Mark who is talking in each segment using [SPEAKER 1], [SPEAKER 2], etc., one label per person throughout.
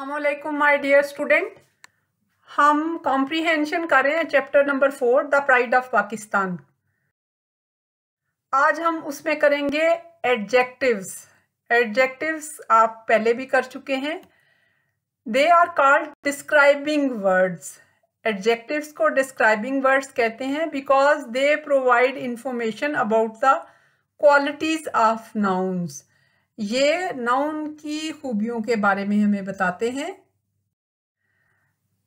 [SPEAKER 1] अल्लाम my dear student हम comprehension कर रहे हैं chapter number four the pride of Pakistan आज हम उसमें करेंगे एडजेक्टिव्स एडजेक्टिव्स आप पहले भी कर चुके हैं they are called describing words adjectives को डिस्क्राइबिंग वर्ड्स कहते हैं because they provide information about the qualities of nouns ये नाउन की खूबियों के बारे में हमें बताते हैं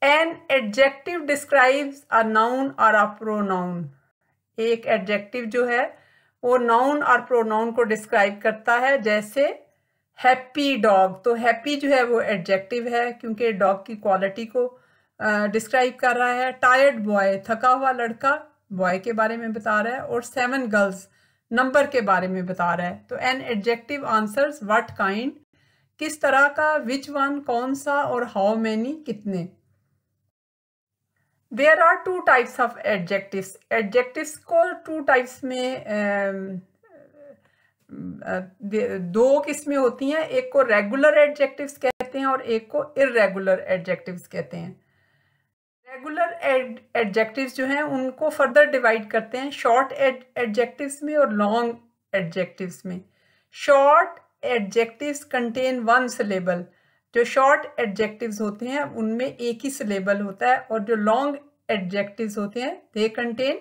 [SPEAKER 1] an adjective describes a noun और अ प्रोनाउन एक एडजेक्टिव जो है वो नाउन और प्रोनाउन को डिस्क्राइब करता है जैसे हैप्पी डॉग तो हैप्पी जो है वो एडजेक्टिव है क्योंकि डॉग की क्वालिटी को डिस्क्राइब कर रहा है टायर्ड बॉय थका हुआ लड़का बॉय के बारे में बता रहा है और सेवन गर्ल्स नंबर के बारे में बता रहा है तो an adjective answers what kind किस तरह का विच वन कौन सा और हाउ मैनी कितने there are two types of adjectives adjectives को टू टाइप्स में um, uh, uh, दो किस्में होती हैं एक को रेगुलर एडजेक्टिव्स कहते हैं और एक को इरेगुलर एडजेक्टिव्स कहते हैं रेगुलर एडजेक्टिव्स जो हैं उनको फर्दर डिवाइड करते हैं शॉर्ट एडजेक्टिव्स में और लॉन्ग एडजेक्टिव्स में short adjectives contain one syllable जो शॉर्ट एडजेक्टिव्स होते हैं उनमें एक ही सिलेबल होता है और जो लॉन्ग एडजेक्टिव्स होते हैं दे कंटेन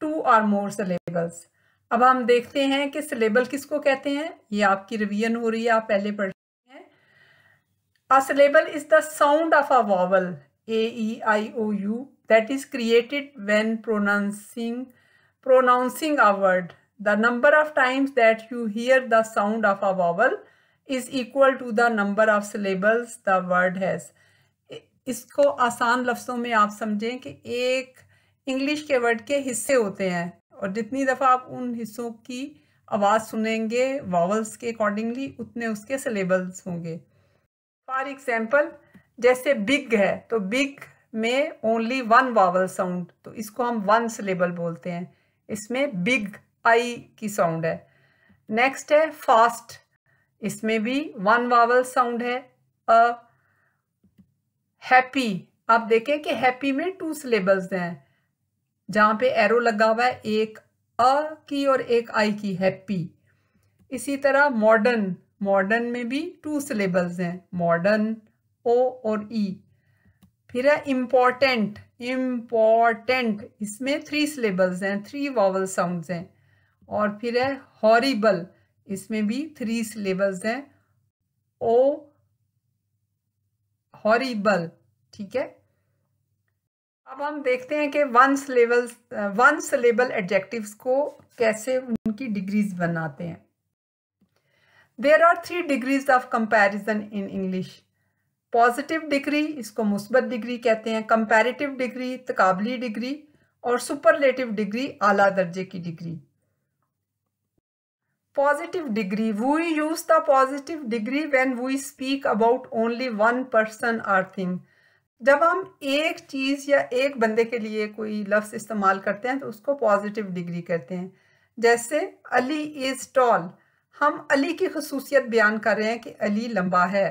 [SPEAKER 1] टू और मोर सिलेबल्स अब हम देखते हैं कि सिलेबल किसको कहते हैं ये आपकी रिवीजन हो रही है आप पहले पढ़ रहे हैं a syllable is the sound of a vowel e i o u that is created when pronouncing pronouncing a word the number of times that you hear the sound of a vowel is equal to the number of syllables the word has इसको आसान लफ्ज़ों में आप समझें कि एक English के word के हिस्से होते हैं और जितनी दफ़ा आप उन हिस्सों की आवाज़ सुनेंगे वावल्स के अकॉर्डिंगली उतने उसके सिलेबल्स होंगे फॉर एग्ज़ाम्पल जैसे बिग है तो बिग में ओनली वन वावल साउंड तो इसको हम वन सिलेबल बोलते हैं इसमें बिग आई की साउंड है नेक्स्ट है फास्ट इसमें भी वन वावल साउंड है अ हैप्पी आप देखें कि हैप्पी में टू सिलेबल्स हैं जहां पे एरो लगा हुआ है एक अ की और एक आई की हैप्पी इसी तरह मॉडर्न मॉडर्न में भी टू सिलेबल्स हैं मॉडर्न ओ और ई e. फिर है इम्पॉर्टेंट इम्पॉर्टेंट इसमें थ्री सिलेबल्स हैं थ्री वॉवल साउंड्स हैं और फिर है हॉरिबल इसमें भी थ्री सिलेबल्स हैं ओ हॉरिबल ठीक है अब हम देखते हैं कि one syllable one syllable adjectives को कैसे उनकी डिग्रीज बनाते हैं there are three degrees of comparison in English positive degree इसको मुस्बत डिग्री कहते हैं कंपैरेटिव डिग्री तकाबली डिग्री और सुपरलेटिव डिग्री आला दर्जे की degree positive degree we use the positive degree when we speak about only one person or thing जब हम एक चीज़ या एक बंदे के लिए कोई लफ्ज़ इस्तेमाल करते हैं तो उसको पॉजिटिव डिग्री कहते हैं जैसे अली इज़ टॉल हम अली की खसूसियत बयान कर रहे हैं कि अली लंबा है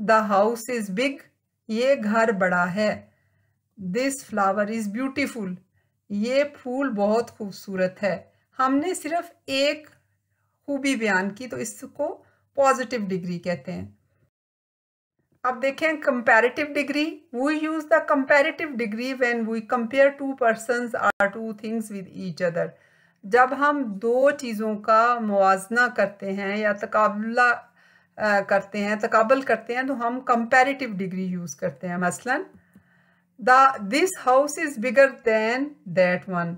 [SPEAKER 1] द हाउस इज बिग ये घर बड़ा है दिस फ्लावर इज़ ब्यूटिफुल ये फूल बहुत खूबसूरत है हमने सिर्फ एक खूबी बयान की तो इसको पॉजिटिव डिग्री कहते हैं अब देखें comparative degree we use the comparative degree when we compare two person or two things with each other जब हम दो चीज़ों का मुवजना करते हैं या तकबला करते हैं तकबल करते हैं तो हम कंपेरेटिव डिग्री यूज़ करते हैं मसलन the this house is bigger than that one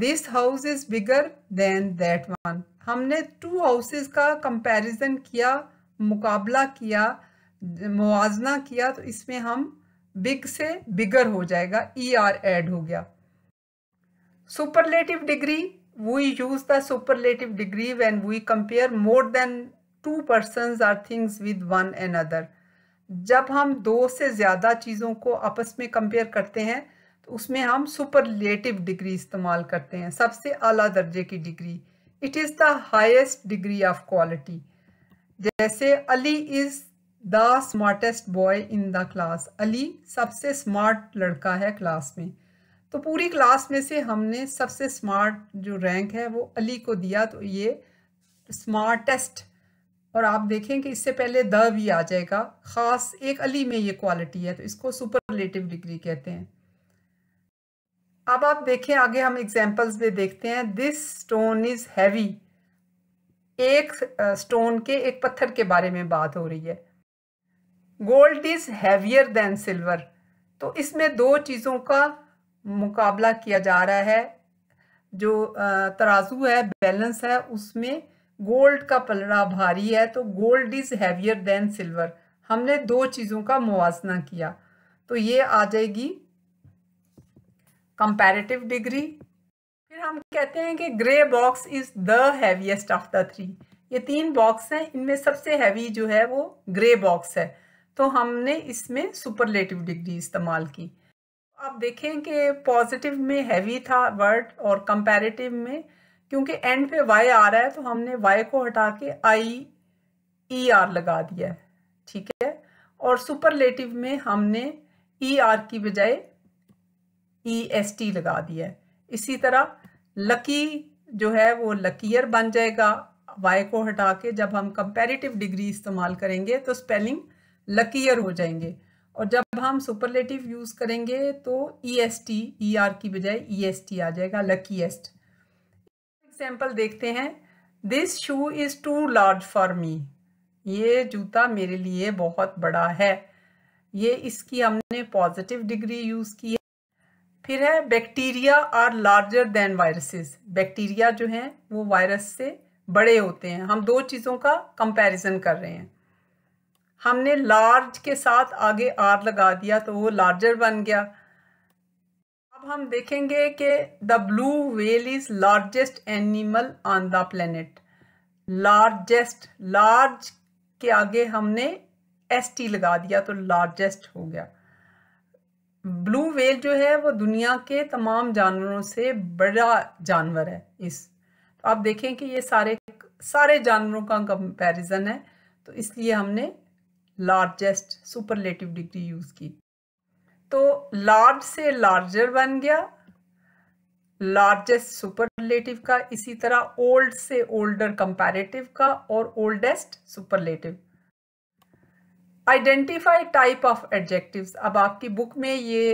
[SPEAKER 1] this house is bigger than that one हमने टू हाउसेस का कंपैरिजन किया मुकाबला किया मुजना किया तो इसमें हम बिग से बिगर हो जाएगा ई आर एड हो गया superlative degree we use the superlative degree when we compare more than two person or things with one and other जब हम दो से ज़्यादा चीज़ों को आपस में कंपेयर करते हैं तो उसमें हम सुपरलेटिव डिग्री इस्तेमाल करते हैं सबसे अला दर्जे की degree it is the highest degree of quality जैसे Ali is the smartest boy in the class Ali सबसे स्मार्ट लड़का है क्लास में तो पूरी क्लास में से हमने सबसे स्मार्ट जो रैंक है वो अली को दिया तो ये स्मार्टेस्ट और आप देखें कि इससे पहले द भी आ जाएगा ख़ास एक अली में ये क्वालिटी है तो इसको सुपरलेटिव डिग्री कहते हैं अब आप देखें आगे हम एग्जाम्पल्स में देखते हैं दिस स्टोन इज़ हैवी एक स्टोन के एक पत्थर के बारे में बात हो रही है gold is heavier than silver तो इसमें दो चीज़ों का मुकाबला किया जा रहा है जो तराजू है बैलेंस है उसमें गोल्ड का पलड़ा भारी है तो gold is heavier than silver हमने दो चीज़ों का मुवजना किया तो ये आ जाएगी कंपैरेटिव डिग्री फिर हम कहते हैं कि grey box is the heaviest of the three ये तीन बॉक्स हैं इनमें सबसे हैवी जो है वो ग्रे बॉक्स है तो हमने इसमें सुपरलेटिव डिग्री इस्तेमाल की आप देखें कि पॉजिटिव में हैवी था वर्ड और कंपैरेटिव में क्योंकि एंड पे वाई आ रहा है तो हमने वाई को हटा के आई ई आर लगा दिया है ठीक है और सुपरलेटिव में हमने ई e, आर की बजाय ई एस टी लगा दिया है इसी तरह लकी जो है वो लकीयर बन जाएगा वाई को हटा के जब हम कंपेरेटिव डिग्री इस्तेमाल करेंगे तो स्पेलिंग लकीयर हो जाएंगे और जब हम सुपरलेटिव यूज़ करेंगे तो E S T E R की बजाय ई एस टी आ जाएगा लकीएस्ट एग्जाम्पल देखते हैं this shoe is too large for me ये जूता मेरे लिए बहुत बड़ा है ये इसकी हमने पॉजिटिव डिग्री यूज़ की है फिर है bacteria are larger than viruses bacteria जो हैं वो वायरस से बड़े होते हैं हम दो चीज़ों का कंपैरिजन कर रहे हैं हमने लार्ज के साथ आगे आर लगा दिया तो वो लार्जर बन गया अब हम देखेंगे कि the blue whale is largest animal on the planet largest large के आगे हमने एस टी लगा दिया तो लार्जेस्ट हो गया ब्लू वेल जो है वो दुनिया के तमाम जानवरों से बड़ा जानवर है इस तो आप देखें कि ये सारे सारे जानवरों का कंपैरिजन है तो इसलिए हमने लार्जेस्ट सुपरलेटिव डिग्री यूज़ की तो लार्ज से लार्जर बन गया लार्जेस्ट सुपरलेटिव का इसी तरह ओल्ड से ओल्डर कंपैरेटिव का और oldest superlative identify type of adjectives अब आपकी बुक में ये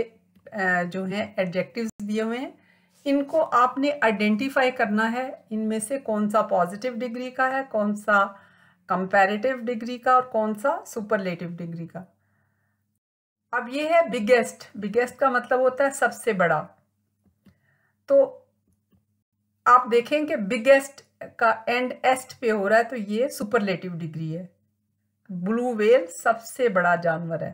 [SPEAKER 1] जो है एडजेक्टिव दिए हुए हैं इनको आपने आइडेंटिफाई करना है इनमें से कौन सा पॉजिटिव डिग्री का है कौन सा कंपैरेटिव डिग्री का और कौन सा सुपरलेटिव डिग्री का अब ये है बिगेस्ट बिगेस्ट का मतलब होता है सबसे बड़ा तो आप देखें कि बिगेस्ट का एंड एस्ट पे हो रहा है तो ये सुपरलेटिव डिग्री है ब्लू वेल सबसे बड़ा जानवर है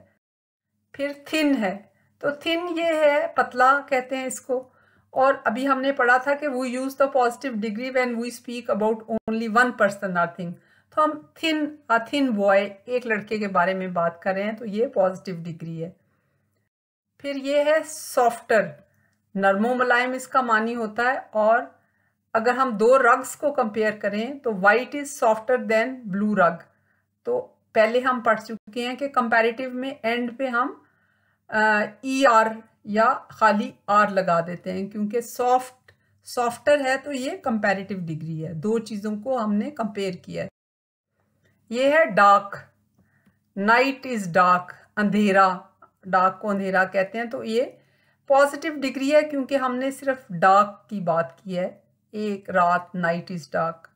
[SPEAKER 1] फिर थिन है तो थिन ये है पतला कहते हैं इसको और अभी हमने पढ़ा था कि we use the positive degree when we speak about only one person or thing तो हम थिन अ थिन बॉय एक लड़के के बारे में बात कर रहे हैं तो ये पॉजिटिव डिग्री है फिर ये है सॉफ्टर नरमो मुलायम इसका मानी होता है और अगर हम दो रग्स को कंपेयर करें तो white is softer than blue rug तो पहले हम पढ़ चुके हैं कि कंपैरेटिव में एंड पे हम ई uh, आर या खाली आर लगा देते हैं क्योंकि सॉफ्ट सॉफ्टर है तो ये कंपैरेटिव डिग्री है दो चीज़ों को हमने कंपेयर किया है ये है डार्क नाइट इज़ डार्क अंधेरा डार्क को अंधेरा कहते हैं तो ये पॉजिटिव डिग्री है क्योंकि हमने सिर्फ डार्क की बात की है एक रात नाइट इज़ डार्क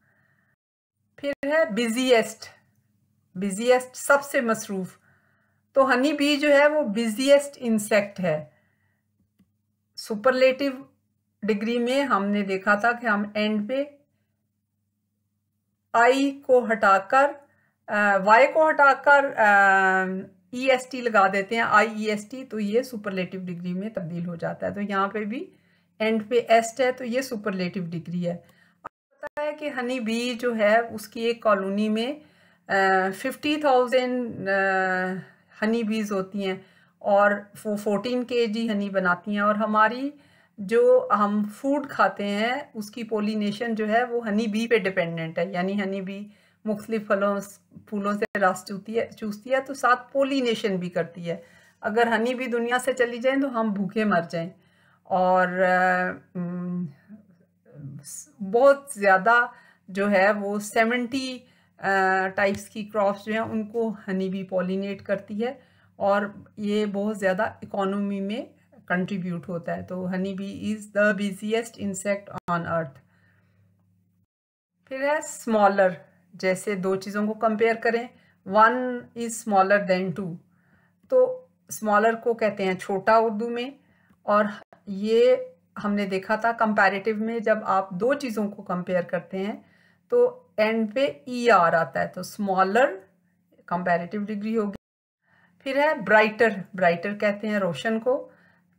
[SPEAKER 1] फिर है बिजीएस्ट बिजीएस्ट सबसे मसरूफ़ तो हनी बी जो है वो बिजीएस्ट इंसेक्ट है सुपरलेटिव डिग्री में हमने देखा था कि हम एंड पे आई को हटाकर वाई uh, को हटाकर ई एस टी लगा देते हैं आई ई एस टी तो ये सुपरलेटिव डिग्री में तब्दील हो जाता है तो यहाँ पे भी एंड पे एस्ट है तो ये सुपरलेटिव डिग्री है पता है कि हनी बी जो है उसकी एक कॉलोनी में फिफ्टी थाउजेंड हनी बीज होती हैं और फोर्टीन के जी हनी बनाती हैं और हमारी जो हम फूड खाते हैं उसकी पोलिनेशन जो है वो हनी बी पे डिपेंडेंट है यानी हनी बी मुख्तलि फलों फूलों से रास चूती है चूसती है तो साथ पोलिनेशन भी करती है अगर हनी भी दुनिया से चली जाए तो हम भूखे मर जाएं और बहुत ज़्यादा जो है वो सेवेंटी टाइप्स की क्रॉप्स जो हैं उनको हनी भी पोलिनेट करती है और ये बहुत ज़्यादा इकोनॉमी में कंट्रीब्यूट होता है तो honey bee is the busiest insect on earth फिर है स्मॉलर जैसे दो चीज़ों को कंपेयर करें one is smaller than two तो स्मॉलर को कहते हैं छोटा उर्दू में और ये हमने देखा था कंपैरेटिव में जब आप दो चीज़ों को कंपेयर करते हैं तो एंड पे ई e आर आता है तो स्मॉलर कंपैरेटिव डिग्री होगी फिर है ब्राइटर ब्राइटर कहते हैं रोशन को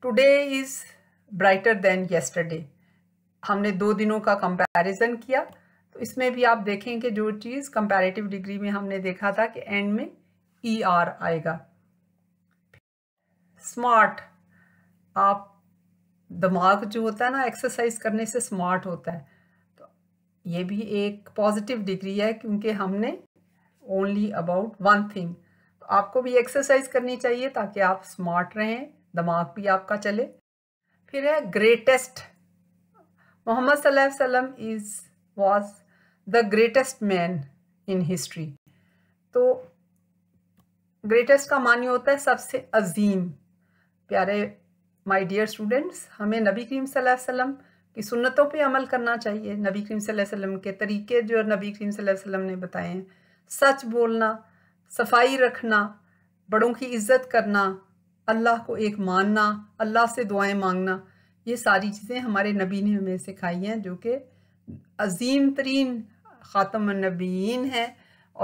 [SPEAKER 1] today is brighter than yesterday हमने दो दिनों का कंपैरिजन किया तो इसमें भी आप देखें कि जो चीज़ कंपेरेटिव डिग्री में हमने देखा था कि एंड में ई e आर आएगा स्मार्ट आप दिमाग जो होता है ना एक्सरसाइज करने से स्मार्ट होता है तो ये भी एक पॉजिटिव डिग्री है क्योंकि हमने ओनली अबाउट वन थिंग तो आपको भी एक्सरसाइज करनी चाहिए ताकि आप स्मार्ट रहें दिमाग भी आपका चले फिर है ग्रेटेस्ट मोहम्मद सल्लल्लाहु अलैहि वसल्लम is was the greatest man in history तो ग्रेटेस्ट का मान्य होता है सबसे अजीम प्यारे माय डियर स्टूडेंट्स हमें नबी करीम वसल्लम की सुन्नतों पे अमल करना चाहिए नबी करीम वसल्लम के तरीके जो नबी करीम वसल्लम ने बताए हैं सच बोलना सफाई रखना बड़ों की इज्जत करना अल्लाह को एक मानना अल्लाह से दुआएं मांगना ये सारी चीज़ें हमारे नबी ने हमें सिखाई हैं जो कि अजीम तरीन ख़ातम नबीन है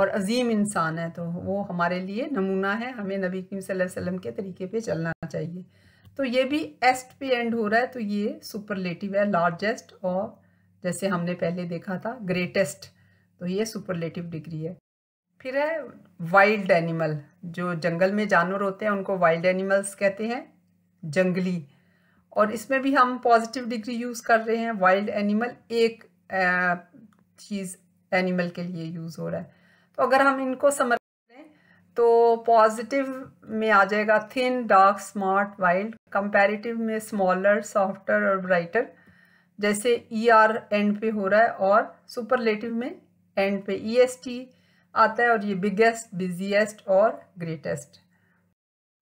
[SPEAKER 1] और अजीम इंसान है तो वो हमारे लिए नमूना है हमें नबी करीम वसल्लम के तरीके पे चलना चाहिए तो ये भी एस्ट पे एंड हो रहा है तो ये सुपरलेटिव है लार्जेस्ट और जैसे हमने पहले देखा था ग्रेटेस्ट तो ये सुपरलेटिव डिग्री है फिर है वाइल्ड एनिमल जो जंगल में जानवर होते हैं उनको वाइल्ड एनिमल्स कहते हैं जंगली और इसमें भी हम पॉजिटिव डिग्री यूज़ कर रहे हैं वाइल्ड एनिमल एक आ, चीज़ एनिमल के लिए यूज़ हो रहा है तो अगर हम इनको समझें तो पॉजिटिव में आ जाएगा thin dark smart wild comparative में स्मॉलर सॉफ्टर और ब्राइटर जैसे ई आर एंड पे हो रहा है और सुपरलेटिव में एंड पे ई एस टी आता है और ये बिगेस्ट बिजीएस्ट और ग्रेटेस्ट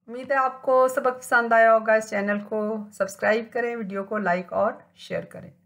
[SPEAKER 1] उम्मीद है आपको सबक पसंद आया होगा इस चैनल को सब्सक्राइब करें वीडियो को लाइक और शेयर करें